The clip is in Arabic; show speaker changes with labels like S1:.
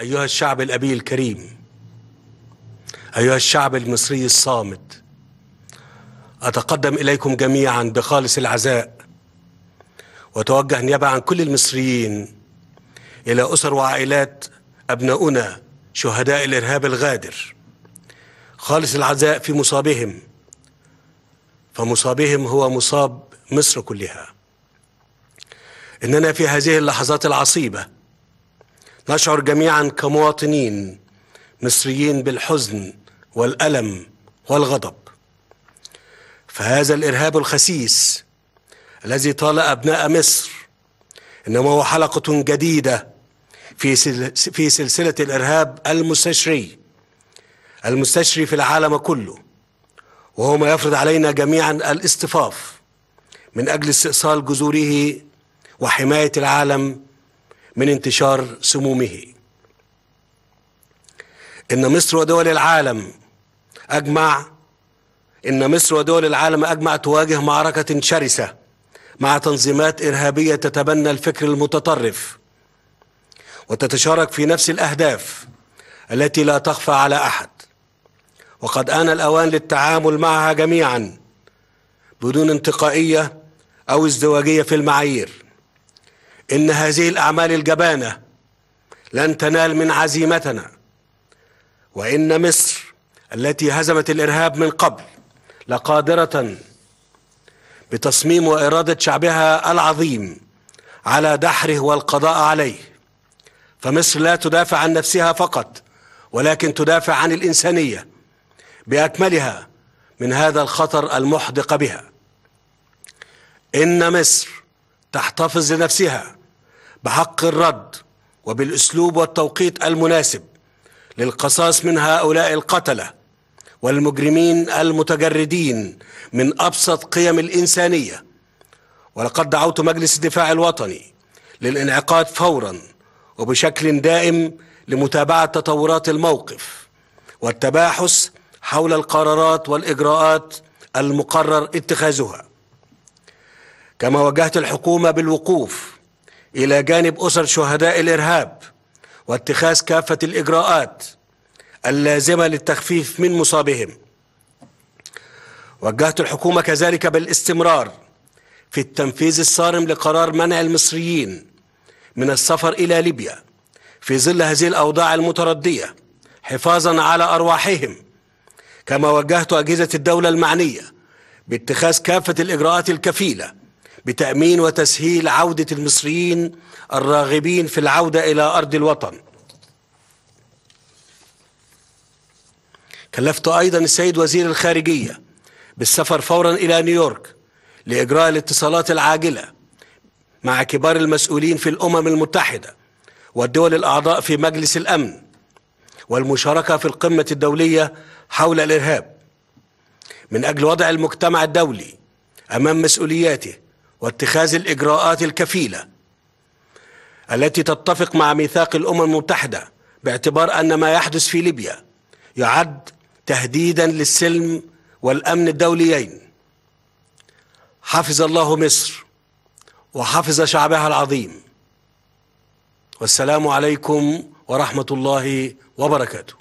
S1: أيها الشعب الأبي الكريم أيها الشعب المصري الصامت أتقدم إليكم جميعا بخالص العزاء وتوجه نيابة عن كل المصريين إلى أسر وعائلات أبناؤنا شهداء الإرهاب الغادر خالص العزاء في مصابهم فمصابهم هو مصاب مصر كلها إننا في هذه اللحظات العصيبة نشعر جميعا كمواطنين مصريين بالحزن والألم والغضب فهذا الإرهاب الخسيس الذي طال أبناء مصر إنما هو حلقة جديدة في في سلسلة الإرهاب المستشري المستشري في العالم كله وهو ما يفرض علينا جميعا الاصطفاف من أجل استئصال جذوره وحماية العالم من انتشار سمومه إن مصر ودول العالم أجمع إن مصر ودول العالم أجمع تواجه معركة شرسة مع تنظيمات إرهابية تتبنى الفكر المتطرف وتتشارك في نفس الأهداف التي لا تخفى على أحد وقد آن الأوان للتعامل معها جميعا بدون انتقائية أو ازدواجية في المعايير إن هذه الأعمال الجبانة لن تنال من عزيمتنا وإن مصر التي هزمت الإرهاب من قبل لقادرة بتصميم وإرادة شعبها العظيم على دحره والقضاء عليه فمصر لا تدافع عن نفسها فقط ولكن تدافع عن الإنسانية بأكملها من هذا الخطر المحدق بها إن مصر تحتفظ لنفسها بحق الرد وبالاسلوب والتوقيت المناسب للقصاص من هؤلاء القتله والمجرمين المتجردين من ابسط قيم الانسانيه ولقد دعوت مجلس الدفاع الوطني للانعقاد فورا وبشكل دائم لمتابعه تطورات الموقف والتباحث حول القرارات والاجراءات المقرر اتخاذها كما وجهت الحكومه بالوقوف الى جانب اسر شهداء الارهاب واتخاذ كافه الاجراءات اللازمه للتخفيف من مصابهم وجهت الحكومه كذلك بالاستمرار في التنفيذ الصارم لقرار منع المصريين من السفر الى ليبيا في ظل هذه الاوضاع المترديه حفاظا على ارواحهم كما وجهت اجهزه الدوله المعنيه باتخاذ كافه الاجراءات الكفيله بتامين وتسهيل عوده المصريين الراغبين في العوده الى ارض الوطن كلفت ايضا السيد وزير الخارجيه بالسفر فورا الى نيويورك لاجراء الاتصالات العاجله مع كبار المسؤولين في الامم المتحده والدول الاعضاء في مجلس الامن والمشاركه في القمه الدوليه حول الارهاب من اجل وضع المجتمع الدولي امام مسؤولياته واتخاذ الإجراءات الكفيلة التي تتفق مع ميثاق الأمم المتحدة باعتبار أن ما يحدث في ليبيا يعد تهديدا للسلم والأمن الدوليين حفظ الله مصر وحفظ شعبها العظيم والسلام عليكم ورحمة الله وبركاته